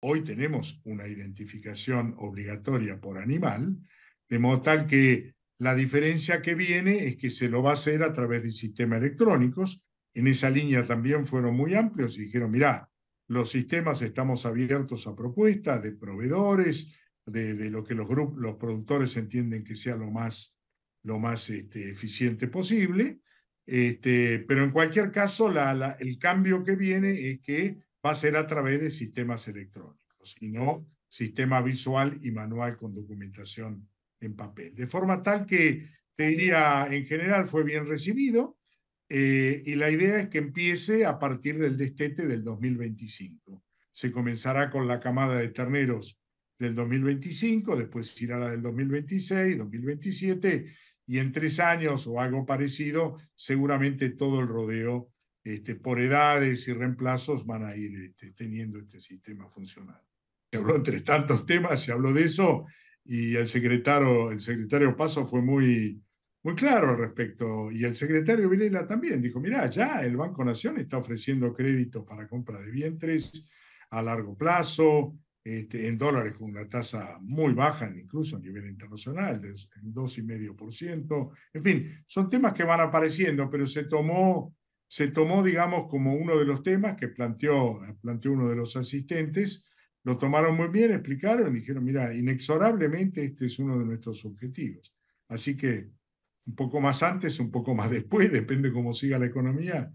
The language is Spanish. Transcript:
Hoy tenemos una identificación obligatoria por animal, de modo tal que la diferencia que viene es que se lo va a hacer a través de sistemas electrónicos. En esa línea también fueron muy amplios y dijeron, mirá, los sistemas estamos abiertos a propuestas de proveedores, de, lo que los, los productores entienden que sea lo más, lo más este, eficiente posible. Este, pero en cualquier caso, el cambio que viene es que va a ser a través de sistemas electrónicos sino sistema visual y manual con documentación en papel. De forma tal que, te diría, en general fue bien recibido eh, y la idea es que empiece a partir del destete del 2025. Se comenzará con la camada de terneros del 2025, después irá la del 2026, 2027 y en tres años o algo parecido, seguramente todo el rodeo este, por edades y reemplazos van a ir este, teniendo este sistema funcional. Se habló entre tantos temas, se habló de eso y el secretario, el secretario Paso fue muy, muy claro al respecto y el secretario Vilela también dijo, mira, ya el Banco Nación está ofreciendo crédito para compra de vientres a largo plazo, este, en dólares con una tasa muy baja, incluso a nivel internacional, del 2,5%. En fin, son temas que van apareciendo, pero se tomó se tomó, digamos, como uno de los temas que planteó, planteó uno de los asistentes, lo tomaron muy bien, explicaron, dijeron, mira, inexorablemente este es uno de nuestros objetivos. Así que un poco más antes, un poco más después, depende cómo siga la economía,